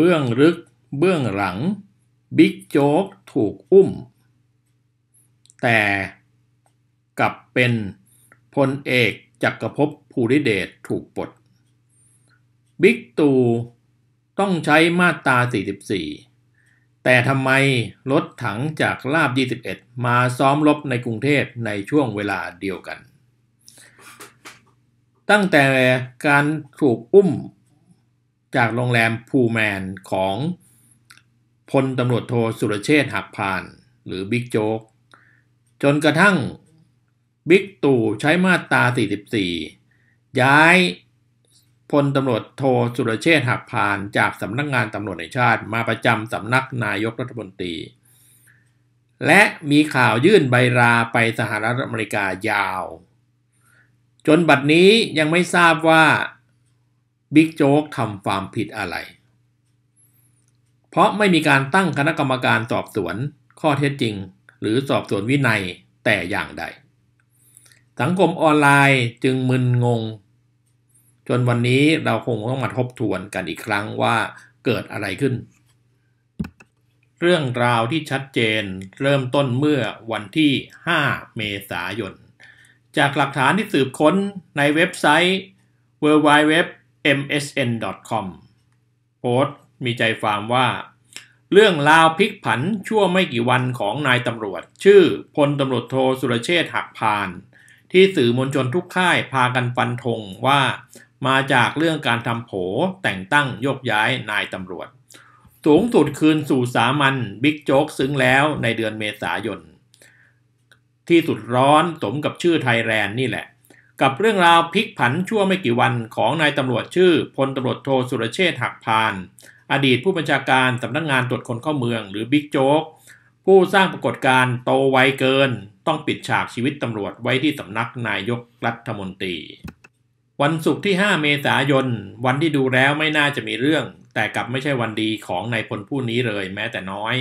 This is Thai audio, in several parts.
เบื้องลึกเบื้องหลังบิ๊กโจ๊กถูกอุ้มแต่กลับเป็นพลเอกจักกรภพภูริเดชถูกปลดบิ๊กตู่ต้องใช้มาตรา44 แต่ทำไมรถถังจากลาบ 21 มาซ้อมรบในกรุงเทพในช่วงเวลาเดียวกัน ตั้งแต่การถูกอุ้มจากโรงแรมพูแมนของพลตำรวจโทสุรเชษฐ์หักพาน หรือบิ๊กโจ๊กจนกระทั่งบิ๊กตู่ใช้มาตรา 44 ย้ายพลตำรวจโทสุรเชษฐ์หักพาน จากสำนักงงานตำรวจแห่งชาติมาประจำสำนักนายกรัฐมนตรี และมีข่าวยื่นใบลาไปสหรัฐอเมริกายาว จนบัดนี้ยังไม่ทราบว่าบิ๊กโจ๊กทำความผิดอะไร เพราะไม่มีการตั้งคณะกรรมการสอบสวนข้อเท็จจริง หรือสอบสวนวินัยแต่อย่างใด สังคมออนไลน์จึงมึนงง จนวันนี้เราคงต้องมาทบทวนกันอีกครั้งว่าเกิดอะไรขึ้น เรื่องราวที่ชัดเจนเริ่มต้นเมื่อวันที่ 5 เมษายน จากหลักฐานที่สืบค้นในเว็บไซต์ w w w msn.com โพสต์ มีใจความว่า เรื่องราวพลิกผันชั่วไม่กี่วันของนายตำรวจ ชื่อพลตำรวจโทสุรเชษฐ์หักพาน ที่สื่อมวลชนทุกค่ายพากันฟันธงว่า มาจากเรื่องการทำโผแต่งตั้งโยกย้ายนายตำรวจ สูงสุดคืนสู่สามัญบิ๊กโจ๊กซึ้งแล้วในเดือนเมษายน ที่สุดร้อนสมกับชื่อไทยแลนด์นี่แหละกับเรื่องราวพลิกผันชั่วไม่กี่วันของนายตำรวจชื่อ พลตำรวจโทสุรเชษฐ์หักพาน อดีตผู้บัญชาการสำนักงงานตรวจคนเข้าเมือง หรือบิ๊กโจ๊ก ผู้สร้างปรากฏการณ์โตไวเกิน ต้องปิดฉากชีวิตตำรวจไว้ที่สำนักนายกรัฐมนตรี วันศุกร์ที่ 5 เมษายน วันที่ดูแล้วไม่น่าจะมีเรื่อง แต่กลับไม่ใช่วันดีของนายพลผู้นี้เลยแม้แต่น้อย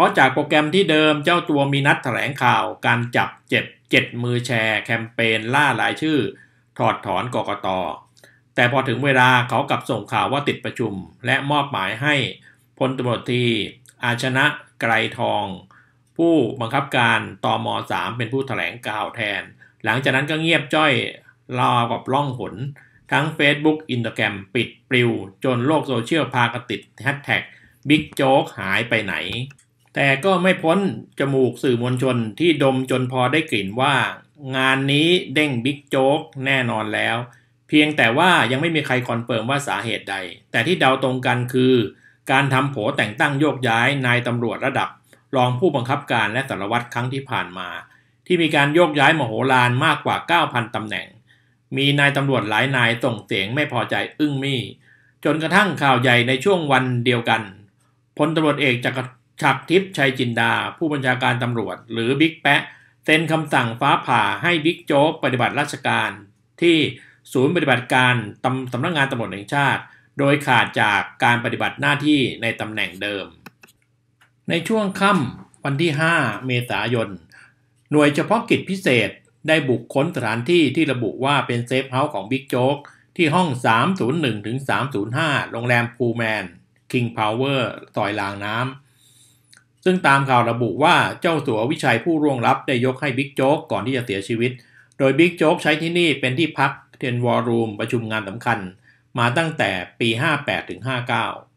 ราะจากโปรแกรมที่เดิมเจ้าตัวมีนัดถแถลงข่าวการจับเจ็บเจ็ดมือแชร์แคมเปญล่ารายชื่อ ถอดถอนกกต แต่พอถึงเวลาเขากลับส่งข่าวว่าติดประชุมและมอบหมายให้พลตำรวจตีอาชนะไกรทอง ผู้บังคับการตอม3เป็นผู้ถแถลงข่าวแทน หลังจากนั้นก็เงียบจ้อยรอกับล่องหนทั้ง Facebook อินเต์แกรมปิดปลิวจนโลกโซเชียลพากติดแฮชแท็กบิ๊กโจ๊กหายไปไหนแต่ก็ไม่พ้นจมูกสื่อมวลชนที่ดมจนพอได้กลิ่นว่า งานนี้เด้งบิ๊กโจ๊กแน่นอนแล้ว เพียงแต่ว่ายังไม่มีใครคอนเฟิร์มว่าสาเหตุใด แต่ที่เดาตรงกันคือ การทำโผแต่งตั้งโยกย้ายนายตำรวจระดับรองผู้บังคับการและสารวัตรครั้งที่ผ่านมา ที่มีการโยกย้ายมโหฬารมากกว่า 9,000ตำแหน่ง มีนายตำรวจหลายนายส่งเสียงไม่พอใจอึ้งมี่จนกระทั่งข่าวใหญ่ในช่วงวันเดียวกันพลตำรวจเอกจักฉับทิพย์ชัยจินดาผู้บัญชาการตำรวจหรือบิ๊กแปะเซ็นคำสั่งฟ้าผ่าให้บิ๊กโจ๊กปฏิบัติราชการ ที่ศูนย์ปฏิบัติการตำสำนักงงานตำรวจแห่งชาติ โดยขาดจากการปฏิบัติหน้าที่ในตำแหน่งเดิม ในช่วงค่ำวันที่ 5 เมษายน หน่วยเฉพาะกิจพิเศษได้บุกค้นสถานที่ที่ระบุว่าเป็นเซฟเฮาส์ของบิ๊กโจ๊กที่ห้อง 301-305 โรงแรมพูแมนคิงพาวเวอร์ซอยลางน้ำซึ่งตามข่าวระบุว่าเจ้าสัววิชัยผู้ร่วงรับได้ยกให้บิ๊กโจ๊กก่อนที่จะเสียชีวิต โดยบิ๊กโจ๊กใช้ที่นี่เป็นที่พักเทนวอร์รูมประชุมงานสำคัญมาตั้งแต่ปี 58ถึง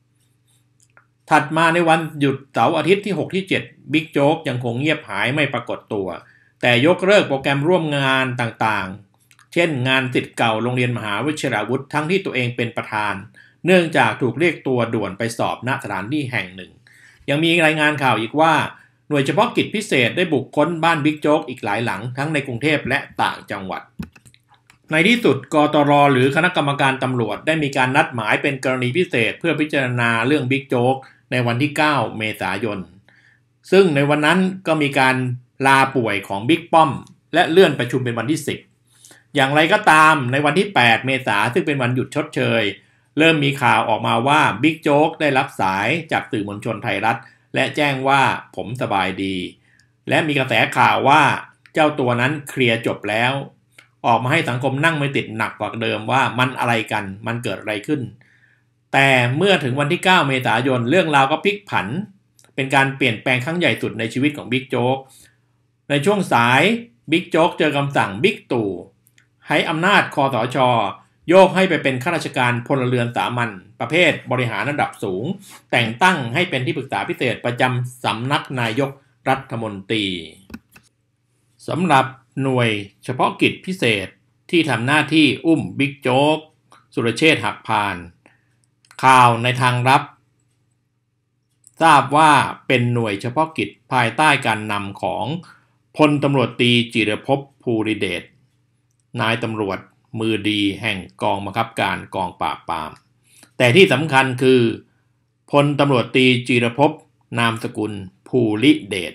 59 ถัดมาในวันหยุดเสาร์อาทิตย์ที่6ที่7บิ๊กโจ๊กยังคงเงียบหายไม่ปรากฏตัว แต่ยกเลิกโปรแกรมร่วมงานต่างๆ เช่นงานติดเก่าโรงเรียนมหาวิทยาวุธ ทั้งที่ตัวเองเป็นประธาน เนื่องจากถูกเรียกตัวด่วนไปสอบณสถานที่แห่งหนึ่งยังมีรายงานข่าวอีกว่าหน่วยเฉพาะกิจพิเศษได้บุกค้นบ้านบิ๊กโจ๊กอีกหลายหลังทั้งในกรุงเทพและต่างจังหวัด ในที่สุดกตรหรือคณะกรรมการตำรวจ ได้มีการนัดหมายเป็นกรณีพิเศษเพื่อพิจารณาเรื่องบิ๊กโจ๊กในวันที่ 9 เมษายน ซึ่งในวันนั้นก็มีการลาป่วยของบิ๊กป้อม และเลื่อนประชุมเป็นวันที่ 10 อย่างไรก็ตามในวันที่ 8 เมษาซึ่งเป็นวันหยุดชดเชยเริ่มมีข่าวออกมาว่าบิ๊กโจ๊กได้รับสายจากสื่อมวลชนไทยรัฐ และแจ้งว่าผมสบายดี และมีกระแสข่าวว่าเจ้าตัวนั้นเคลียร์จบแล้ว ออกมาให้สังคมนั่งไม่ติดหนักกว่าเดิมว่ามันอะไรกันมันเกิดอะไรขึ้น แต่เมื่อถึงวันที่ 9 เมษายนเรื่องราวก็พลิกผัน เป็นการเปลี่ยนแปลงครั้งใหญ่สุดในชีวิตของบิ๊กโจ๊กในช่วงสายบิ๊กโจ๊กเจอคำสั่งบิ๊กตู่ให้อำนาจคอสอชอโยกให้ไปเป็นข้าราชการพลเรือนสามัญประเภทบริหารระดับสูง แต่งตั้งให้เป็นที่ปรึกษาพิเศษประจำสำนักนายกรัฐมนตรี สำหรับหน่วยเฉพาะกิจพิเศษที่ทำหน้าที่อุ้มบิ๊กโจ๊กสุรเชษหักพาน ข่าวในทางรับ ทราบว่าเป็นหน่วยเฉพาะกิจภายใต้การนำของพลตำรวจตีจิรภพภูริเดช นายตำรวจมือดีแห่งกองบังคับการกองปราบปราม แต่ที่สำคัญคือ พลตำรวจตีจีรพพนามสกุลภูริเดช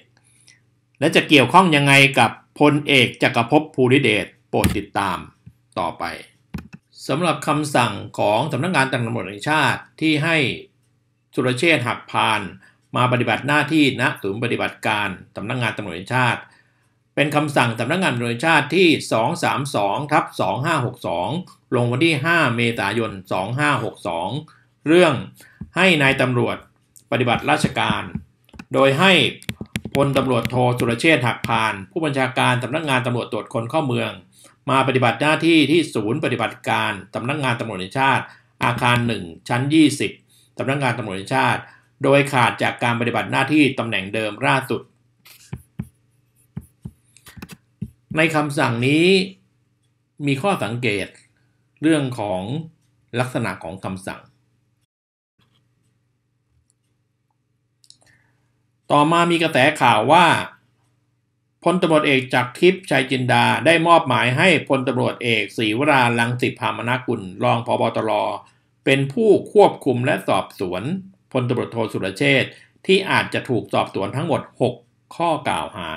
และจะเกี่ยวข้องยังไงกับพลเอกจักรภพภูริเดชโปรดติดตามต่อไปสำหรับคำสั่งของสำนักงงานตำรวจแห่งชาติที่ให้สุรเชษฐ์หักพาน มาปฏิบัติหน้าที่ณศูนย์ปฏิบัติการสำนักงงานตำรวจแห่งชาติเป็นคำสั่งสำนักงงานตำรวจชาติที่ 232ทับ2562 ลงวันที่ 5 เมษายน 2562 เรื่องให้นายตำรวจปฏิบัติราชการ โดยให้พลตำรวจโทสุรเชษฐ์หักพาน ผู้บัญชาการสำนักงงานตำรวจตรวจคนเข้าเมือง มาปฏิบัติหน้าที่ที่ศูนย์ปฏิบัติการสำนักงงานตำรวจแห่งชาติอาคาร 1 ชั้น 20 สำนักงงานตำรวจแห่งชาติ โดยขาดจากการปฏิบัติหน้าที่ตำแหน่งเดิมล่าสุดในคำสั่งนี้มีข้อสังเกตเรื่องของลักษณะของคำสั่ง ต่อมามีกระแสข่าวว่าพลตำรวจเอกจากทิพย์ชัยจินดาได้มอบหมายให้พลตำรวจเอกศรีวราลังสิพามนากุลรองพบตรเป็นผู้ควบคุมและสอบสวนพลตำรวจโทสุรเชษที่อาจจะถูกสอบสวนทั้งหมด 6 ข้อกล่าวหา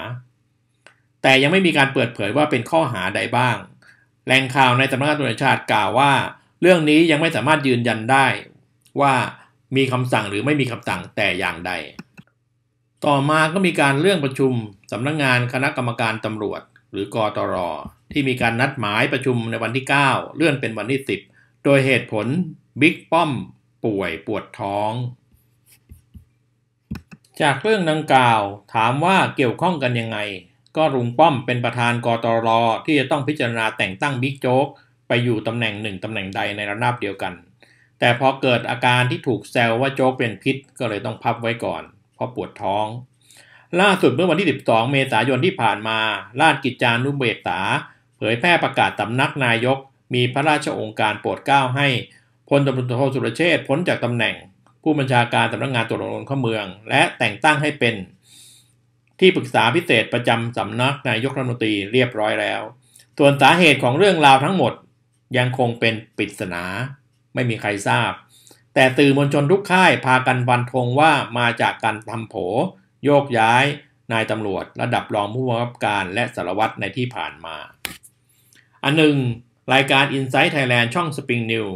แต่ยังไม่มีการเปิดเผยว่าเป็นข้อหาใดบ้าง แหล่งข่าวในสำนักงานตุลาชาติกล่าวว่าเรื่องนี้ยังไม่สามารถยืนยันได้ ว่ามีคำสั่งหรือไม่มีคำสั่งแต่อย่างใด ต่อมาก็มีการเรื่องประชุมสำนักงงานคณะกรรมการตำรวจ หรือกอตรที่มีการนัดหมายประชุมในวันที่ 9 เลื่อนเป็นวันที่ 10 โดยเหตุผลบิ๊กป้อมป่วยปวดท้อง จากเรื่องดังกล่าว ถามว่าเกี่ยวข้องกันยังไงก็ลุงป้อมเป็นประธานกตรที่จะต้องพิจารณาแต่งตั้งบิ๊กโจ๊ก ไปอยู่ตำแหน่งหนึ่งตำแหน่งใดในระนาบเดียวกัน แต่พอเกิดอาการที่ถูกแซวว่าโจ๊กเป็นพิษก็เลยต้องพับไว้ก่อน เพราะปวดท้อง ล่าสุดเมื่อวันที่ 12 เมษายนที่ผ่านมา ราชกิจจานุเบกษาเผยแพร่ประกาศสำนักนายก มีพระราชองค์การโปรดเกล้าให้พลตำรวจโทสุรเชษพ้นจากตำแหน่ง ผู้บัญชาการสำนักงานตรวจคนเข้าเมือง และแต่งตั้งให้เป็นที่ปรึกษาพิเศษประจำสำนักนายกรัฐมนตรีเรียบร้อยแล้ว ส่วนสาเหตุของเรื่องราวทั้งหมดยังคงเป็นปริศนา ไม่มีใครทราบ แต่ตื่อมวลชนทุกค่ายพากันวันทงว่ามาจากการทำโผโยกย้าย นายตำรวจ ระดับรองผู้บังคับการและสารวัตรในที่ผ่านมา อันหนึ่ง รายการ Insight Thailand ช่อง Spring New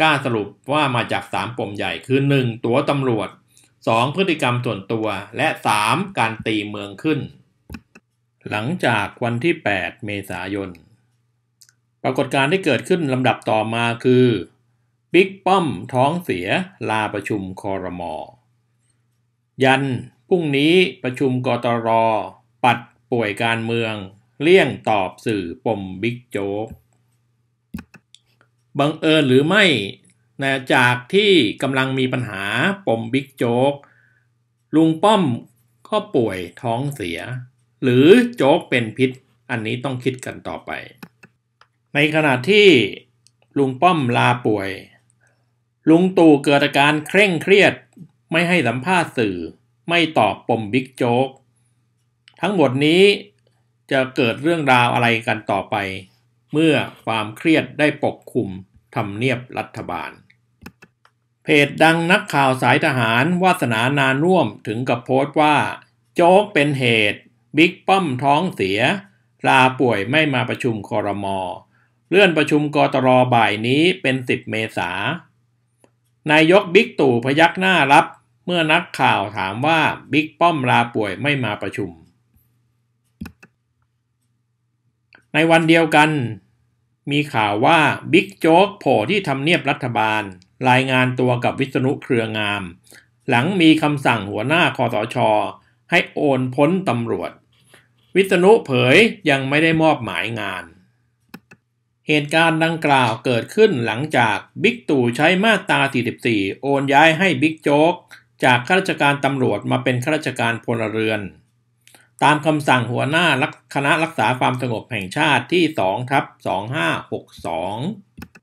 กล้าสรุปว่ามาจาก3ปมใหญ่คือ 1. ตัวตำรวจ 2. พฤติกรรมส่วนตัวและ 3. การตีเมืองขึ้น หลังจากวันที่ 8 เมษายนปรากฏการณ์ที่เกิดขึ้นลำดับต่อมาคือ บิ๊กป้อมท้องเสีย ลาประชุมคอรมอยันพรุ่งนี้ประชุมกตรปัดป่วยการเมืองเลี่ยงตอบสื่อปมบิ๊กโจ๊ก บังเอิญหรือไม่นะจากที่กำลังมีปัญหาปมบิ๊กโจ๊กลุงป้อมก็ป่วยท้องเสีย หรือโจ๊กเป็นพิษ อันนี้ต้องคิดกันต่อไป ในขณะที่ลุงป้อมลาป่วย ลุงตู่เกิดอาการเคร่งเครียด ไม่ให้สัมภาษณ์สื่อไม่ตอบปมบิ๊กโจ๊กทั้งหมดนี้จะเกิดเรื่องราวอะไรกันต่อไป เมื่อความเครียดได้ปกคลุมทำเนียบรัฐบาลเพจดังนักข่าวสายทหารวาสนานานร่วมถึงกับโพสต์ว่าโจ๊กเป็นเหตุบิ๊กป้อมท้องเสีย ลาป่วยไม่มาประชุมคอรมอเลื่อนประชุมกตรบ่ายนี้เป็น10เมษานายกบิ๊กตู่พยักหน้ารับ เมื่อนักข่าวถามว่าบิ๊กป้อมลาป่วยไม่มาประชุม ในวันเดียวกัน มีข่าวว่าบิ๊กโจ๊กโผล่ที่ทำเนียบรัฐบาลรายงานตัวกับวิษณุเครืองาม หลังมีคำสั่งหัวหน้าคอสชอให้โอนพ้นตำรวจ วิษณุเผยยังไม่ได้มอบหมายงาน เหตุการณ์ดังกล่าวเกิดขึ้นหลังจากบิ๊กตู่ใช้มาตรา44 โอนย้ายให้บิ๊กโจ๊ก จากข้าราชการตำรวจมาเป็นข้าราชการพลเรือน ตามคำสั่งหัวหน้า คณะรักษาความสงบแห่งชาติที่ 2 ทับ 2562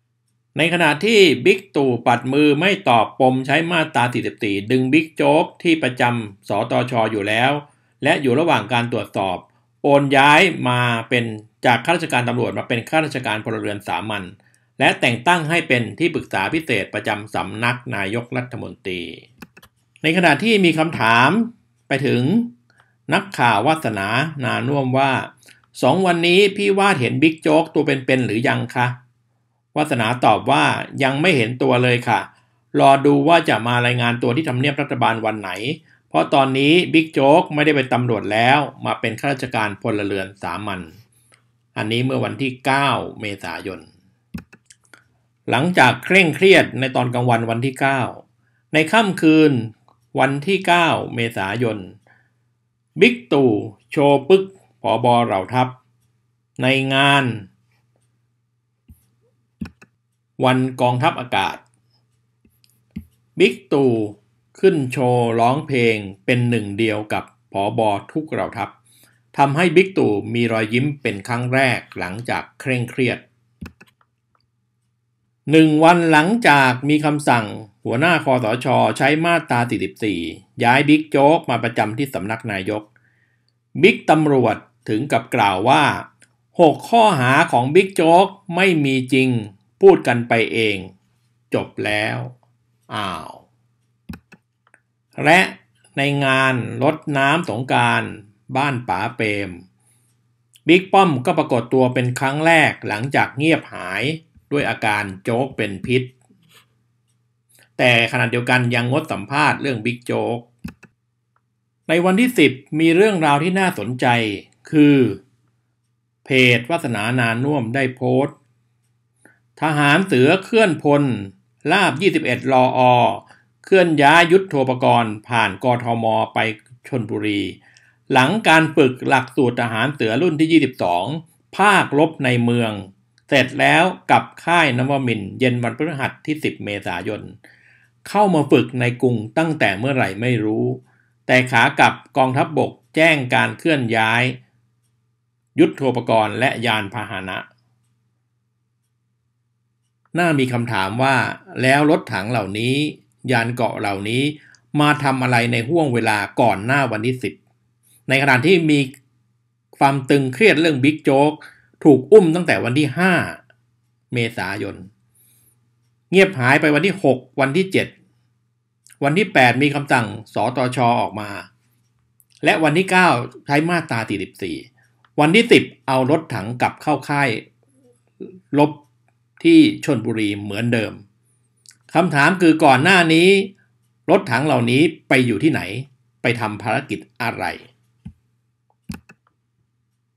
ในขณะที่บิ๊กตู่ปัดมือไม่ตอบปมใช้มาตราติดตีดึงบิ๊กโจ๊ก ที่ประจำสตชออยู่แล้ว และอยู่ระหว่างการตรวจสอบ โอนย้ายมาเป็นจากข้าราชการตำรวจมาเป็นข้าราชการพลเรือนสามัญและแต่งตั้งให้เป็นที่ปรึกษาพิเศษประจำสำนักนายกรัฐมนตรี ในขณะที่มีคำถามไปถึงนักข่าววาสนานานุ่มว่าสองวันนี้พี่วาดเห็นบิ๊กโจ๊กตัวเป็นๆหรือยังคะวัสนาตอบว่ายังไม่เห็นตัวเลยค่ะ รอดูว่าจะมารายงานตัวที่ทำเนียบรัฐบาลวันไหน เพราะตอนนี้บิ๊กโจ๊กไม่ได้เป็นตำรวจแล้วมาเป็นข้าราชการพลเรือนสามัญอันนี้เมื่อวันที่ 9 เมษายน หลังจากเคร่งเครียดในตอนกลางวันวันที่ 9 ในค่ำคืนวันที่ 9 เมษายน บิ๊กตู่โชว์ปึกผอบอเหล่าทัพ ในงานวันกองทัพอากาศ บิ๊กตู่ขึ้นโชว์ร้องเพลงเป็นหนึ่งเดียวกับผอบอทุกเหล่าทัพทำให้บิ๊กตู่มีรอยยิ้มเป็นครั้งแรกหลังจากเคร่งเครียดหนึ่งวันหลังจากมีคำสั่ง หัวหน้าคอสชอใช้มาตรา44ย้ายบิ๊กโจ๊ก มาประจำที่สำนักนายก บิ๊กตำรวจถึงกับกล่าวว่า6 ข้อหาของบิ๊กโจ๊กไม่มีจริงพูดกันไปเอง จบแล้วอ้าว และในงานลดน้ำสงการบ้านป๋าเปรมบิ๊กป้อมก็ปรากฏตัวเป็นครั้งแรกหลังจากเงียบหายด้วยอาการโจ๊กเป็นพิษ แต่ขณะเดียวกันยังงดสัมภาษณ์เรื่องบิ๊กโจ๊ก ในวันที่ 10 มีเรื่องราวที่น่าสนใจคือ เพจวัฒนานานุ่มได้โพสต์ทหารเสือเคลื่อนพลลาบ 21รออ เคลื่อนย้ายยุทธโทปกรณ์ ผ่านกทมไปชนบุรี หลังการฝึกหลักสูตรทหารเสือรุ่นที่ 22 ภาคลบในเมือง เสร็จแล้วกลับค่ายนวมินเย็นวันพฤหัสที่ 10 เมษายน เข้ามาฝึกในกรุงตั้งแต่เมื่อไหร่ไม่รู้ แต่ขากลับกองทัพบบกแจ้งการเคลื่อนย้ายยุทธโทปกรณ์และยานพาหนะน่ามีคำถามว่าแล้วรถถังเหล่านี้ยานเกาะเหล่านี้มาทำอะไรในห่วงเวลาก่อนหน้าวันที่สิบในขณะที่มีความตึงเครียดเรื่องบิ๊กโจ๊กถูกอุ้มตั้งแต่วันที่ห้าเมษายน เงียบหายไปวันที่หกวันที่เจ็ดวันที่แปดมีคำสั่งสตชออกมา และวันที่เก้าใช้มาตรา44ิสี่วันที่สิบเอารถถังกลับเข้าค่ายลบที่ชนบุรีเหมือนเดิม คำถามคือก่อนหน้านี้รถถังเหล่านี้ไปอยู่ที่ไหน ไปทำภารกิจอะไร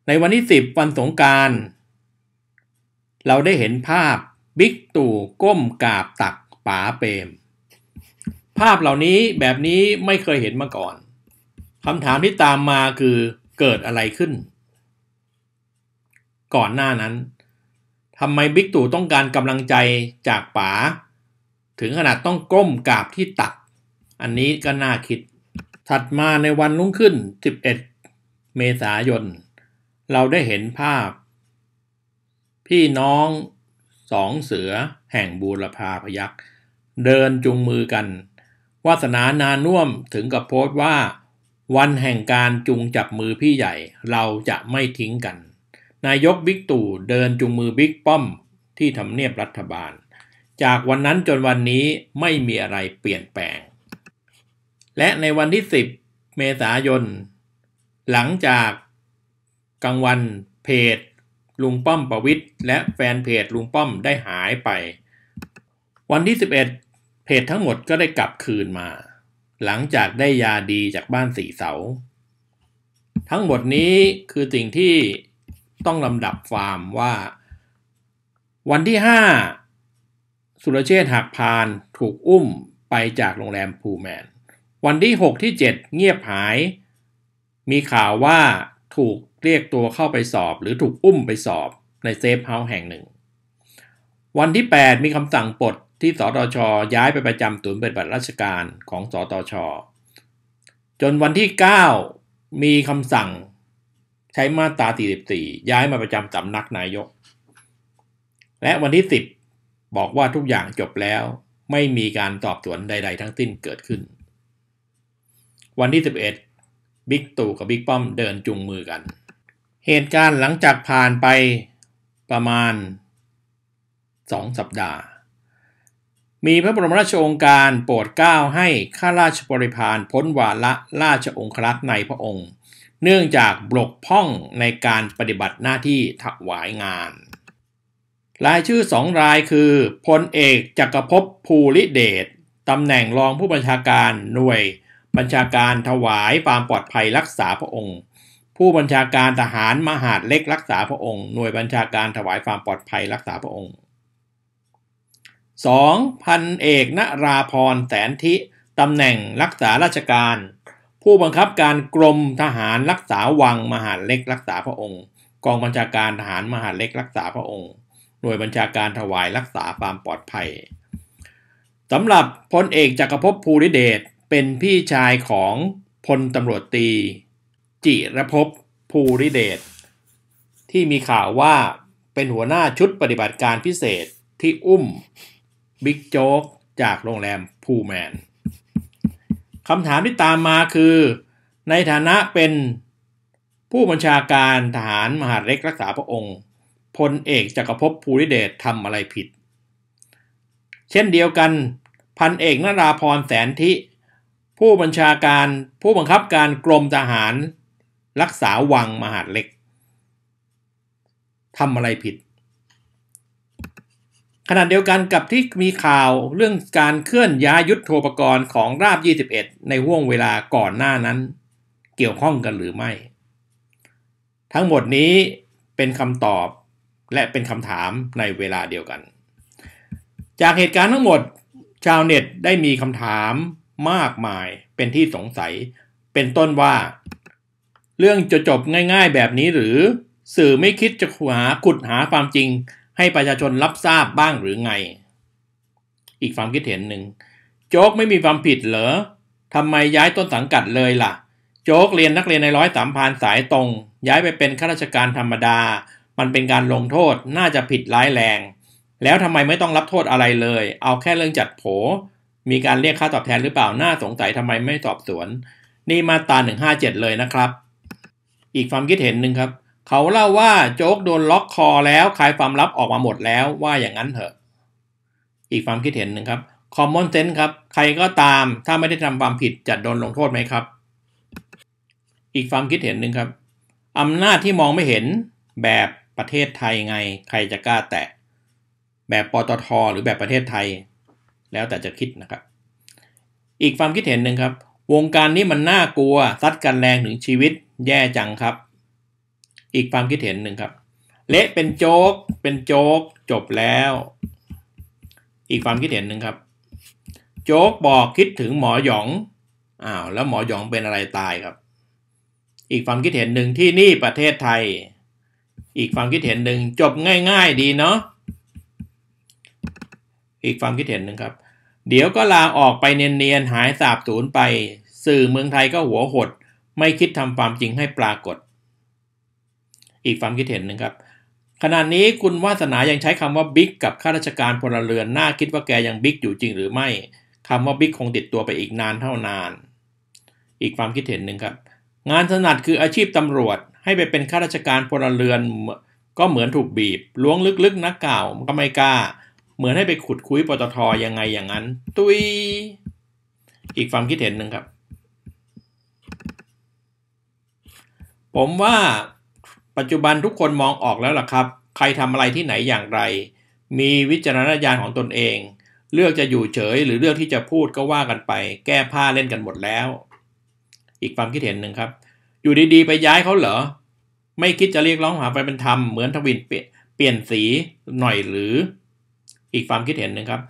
ในวันที่10 วันสงการเราได้เห็นภาพ บิ๊กตู่ก้มกราบตักป๋าเปรมภาพเหล่านี้แบบนี้ไม่เคยเห็นมาก่อน คำถามที่ตามมาคือเกิดอะไรขึ้น ก่อนหน้านั้นทำไมบิ๊กตู่ต้องการกำลังใจจากป๋าถึงขนาดต้องก้มกราบที่ตัก อันนี้ก็น่าคิด ถัดมาในวันรุ่งขึ้น 11 เมษายน เราได้เห็นภาพพี่น้องสองเสือแห่งบูรพาพยักษ์เดินจุงมือกันวาสนานานุ่วมถึงกับโพสต์ว่า วันแห่งการจุงจับมือพี่ใหญ่เราจะไม่ทิ้งกันนายกบิ๊กตู่เดินจุงมือบิ๊กป้อม ที่ทำเนียบรัฐบาล จากวันนั้นจนวันนี้ไม่มีอะไรเปลี่ยนแปลง และในวันที่ 10 เมษายน หลังจากกลางวันเพจลุงป้อมประวิทย์และแฟนเพจลุงป้อมได้หายไป วันที่ 11 เพจทั้งหมดก็ได้กลับคืนมา หลังจากได้ยาดีจากบ้านสีเสา ทั้งหมดนี้คือสิ่งที่ต้องลำดับฟาร์มว่า วันที่ 5 สุรเชษฐ์หักพานถูกอุ้มไปจากโรงแรมพูแมน วันที่ 6 ที่ 7 เงียบหาย มีข่าวว่าถูกเรียกตัวเข้าไปสอบ หรือถูกอุ้มไปสอบในเซฟเฮาส์แห่งหนึ่ง วันที่ 8 มีคำสั่งปลดที่สตช ย้ายไปประจำตุนเป็นบัตรราชการของสตช จนวันที่ 9 มีคำสั่งใช้มาตราี่ย้ายมาประจำสำนักนายก และวันที่สิบบอกว่าทุกอย่างจบแล้วไม่มีการสอบสวนใด ๆ ทั้งสิ้นเกิดขึ้น วันที่สิบเอ็ดบิ๊กตู่กับบิ๊กป้อมเดินจุงมือกัน เหตุการณ์หลังจากผ่านไปประมาณสองสัปดาห์ มีพระบรมราชองค์การโปรดเกล้าให้ข้าราชบริพารพ้นวาระราชองครักษ์ในพระองค์เนื่องจากบกพร่องในการปฏิบัติหน้าที่ถวายงาน รายชื่อสองรายคือพลเอกจักรพภภูริเดช ตำแหน่งรองผู้บัญชาการหน่วยบัญชาการถวายความปลอดภัยรักษาพระองค์ ผู้บัญชาการทหารมหาดเล็กรักษาพระองค์ หน่วยบัญชาการถวายความปลอดภัยรักษาพระองค์ 2. พันเอกนราพรแสนทิ ตำแหน่งรักษาราชการผู้บังคับการกรมทหารรักษาวังมหาเล็กรักษาพระองค์ กองบัญชาการทหารมหาเล็กรักษาพระองค์หน่วยบัญชาการถวายรักษาความปลอดภัย สำหรับพลเอกจักรภพภูริเดชเป็นพี่ชายของพลตำรวจตี จิรภพภูริเดชที่มีข่าวว่าเป็นหัวหน้าชุดปฏิบัติการพิเศษที่อุ้มบิ๊กโจ๊กจากโรงแรมพูแมนคำถามที่ตามมาคือ ในฐานะเป็นผู้บัญชาการทหารมหาเล็กรักษาพระองค์พลเอกจักรภพภูริเดชทำ อะไรผิด เช่นเดียวกัน พันเอกนราพรแสนทิผู้บัญชาการผู้บังคับการกรมทหารรักษาวังมหาเล็กทำอะไรผิดขณะเดียวกันกับที่มีข่าวเรื่องการเคลื่อนย้ายยุทธโธปกรณ์ของราบ 21 ในห่วงเวลาก่อนหน้านั้น เกี่ยวข้องกันหรือไม่ ทั้งหมดนี้เป็นคำตอบและเป็นคำถามในเวลาเดียวกันจากเหตุการณ์ทั้งหมดชาวเน็ตได้มีคำถามมากมายเป็นที่สงสัย เป็นต้นว่าเรื่องจะจบง่ายๆแบบนี้หรือ สื่อไม่คิดจะหาขุดหาความจริงให้ประชาชนรับทราบบ้างหรือไง อีกความคิดเห็นหนึ่ง โจ๊กไม่มีความผิดเหรอทำไมย้ายต้นสังกัดเลยล่ะโจ๊กเรียนนักเรียนในร้อยสามพานสายตรง ย้ายไปเป็นข้าราชการธรรมดา มันเป็นการลงโทษน่าจะผิดร้ายแรง แล้วทำไมไม่ต้องรับโทษอะไรเลย เอาแค่เรื่องจัดโผมีการเรียกค่าตอบแทนหรือเปล่าน่าสงสัยทำไมไม่สอบสวน นี่มาตราเจ็ดเลยนะครับ อีกความคิดเห็นหนึ่งครับเขาเล่าว่าโจ๊กโดนล็อกคอแล้วขายความลับออกมาหมดแล้วว่าอย่างนั้นเถอะอีกความคิดเห็นหนึ่งครับคอมมอนเซนส์ครับใครก็ตามถ้าไม่ได้ทำความผิดจะโดนลงโทษไหมครับ อีกความคิดเห็นหนึ่งครับอำนาจที่มองไม่เห็นแบบประเทศไทยไงใครจะกล้าแตะแบบปตทหรือแบบประเทศไทย แล้วแต่จะคิดนะครับ อีกความคิดเห็นหนึ่งครับวงการนี้มันน่ากลัวซัดกันแรงถึงชีวิตแย่จังครับอีกความคิดเห็นหนึ่งครับเละเป็นโจ๊กเป็นโจ๊กจบแล้ว อีกความคิดเห็นหนึ่งครับ โจ๊กบอกคิดถึงหมอหยอง อ้าวแล้วหมอหยองเป็นอะไรตายครับ อีกความคิดเห็นหนึ่งที่นี่ประเทศไทย อีกความคิดเห็นหนึ่งจบง่าย ๆดีเนาะ อีกความคิดเห็นหนึ่งครับ เดี๋ยวก็ลาออกไปเนียน ๆ หายสาบสูญไป สื่อเมืองไทยก็หัวหดไม่คิดทำความจริงให้ปรากฏอีกความคิดเห็นหนึ่งครับขณะนี้คุณวาสนายังใช้คำว่าบิ๊กกับข้าราชการพลเรือนน่าคิดว่าแกยังบิ๊กอยู่จริง หรือไม่คำว่าบิ๊กคงติดตัวไปอีกนานเท่านาน อีกความคิดเห็นหนึ่งครับงานถนัดคืออาชีพตำรวจให้ไปเป็นข้าราชการพลเรือนก็เหมือนถูกบีบ ล้วงลึกๆนักเก่าก็ไม่กล้า เหมือนให้ไปขุดคุยปตทยังไงอย่างนั้น ตุยอีกความคิดเห็นหนึ่งครับผมว่าปัจจุบันทุกคนมองออกแล้วล่ะครับ ใครทำอะไรที่ไหนอย่างไร มีวิจารณญาณของตนเอง เลือกจะอยู่เฉยหรือ เลือกที่จะพูดก็ว่ากันไป แก้ผ้าเล่นกันหมดแล้ว อีกความคิดเห็นหนึ่งครับอยู่ดีๆ ไปย้ายเขาเหรอไม่คิดจะเรียกร้องหาไปเป็นธรรม เหมือนทวินเปลี่ยนสีหน่อยหรือ อีกความคิดเห็นหนึ่งครับ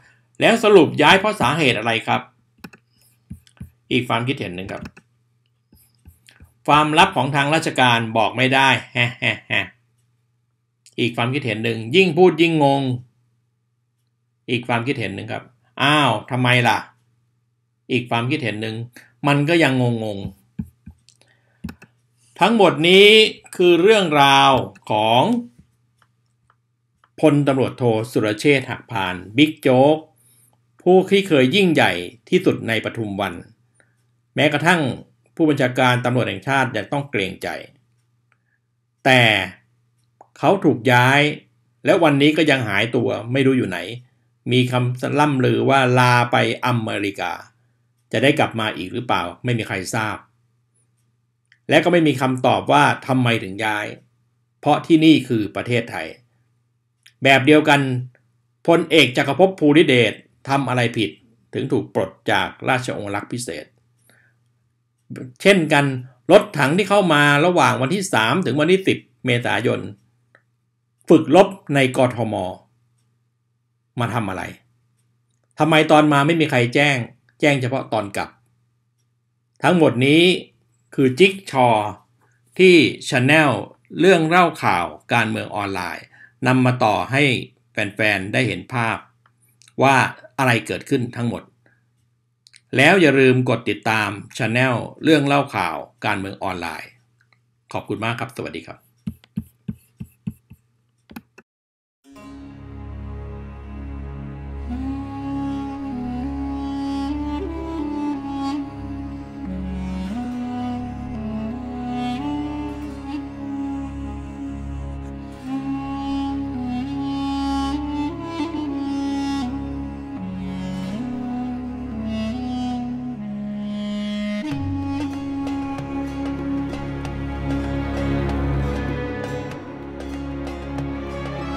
แล้วสรุปย้ายเพราะสาเหตุอะไรครับ อีกความคิดเห็นหนึ่งครับความลับของทางราชการบอกไม่ได้ฮะฮะฮะอีกความคิดเห็นหนึ่งยิ่งพูดยิ่งงง อีกความคิดเห็นหนึ่งครับ อ้าวทำไมล่ะ อีกความคิดเห็นหนึ่งมันก็ยังงงงทั้งหมดนี้คือเรื่องราวของพลตำรวจโทสุรเชษฐ์หักพานบิ๊กโจ๊กผู้ที่เคยยิ่งใหญ่ที่สุดในปทุมวัน แม้กระทั่งผู้บัญชาการตำรวจแห่งชาติยังต้องเกรงใจ แต่เขาถูกย้าย และวันนี้ก็ยังหายตัวไม่รู้อยู่ไหน มีคำล่ำลือว่าลาไปอเมริกา จะได้กลับมาอีกหรือเปล่า ไม่มีใครทราบ และก็ไม่มีคำตอบว่าทำไมถึงย้าย เพราะที่นี่คือประเทศไทย แบบเดียวกันพลเอกจักรภพภูริเดชทำอะไรผิดถึงถูกปลดจากราชองครักษ์พิเศษเช่นกันรถถังที่เข้ามาระหว่างวันที่ 3 ถึงวันที่ 10 เมษายน ฝึกลบในกรทม มาทำอะไรทำไมตอนมาไม่มีใครแจ้งแจ้งเฉพาะตอนกลับ ทั้งหมดนี้คือจิ๊กชอที่ชาแนลเรื่องเล่าข่าวการเมืองออนไลน์นำมาต่อให้แฟนๆได้เห็นภาพว่าอะไรเกิดขึ้นทั้งหมดแล้วอย่าลืมกดติดตามช anel เรื่องเล่าข่าวการเมืองออนไลน์ ขอบคุณมากครับสวัสดีครับ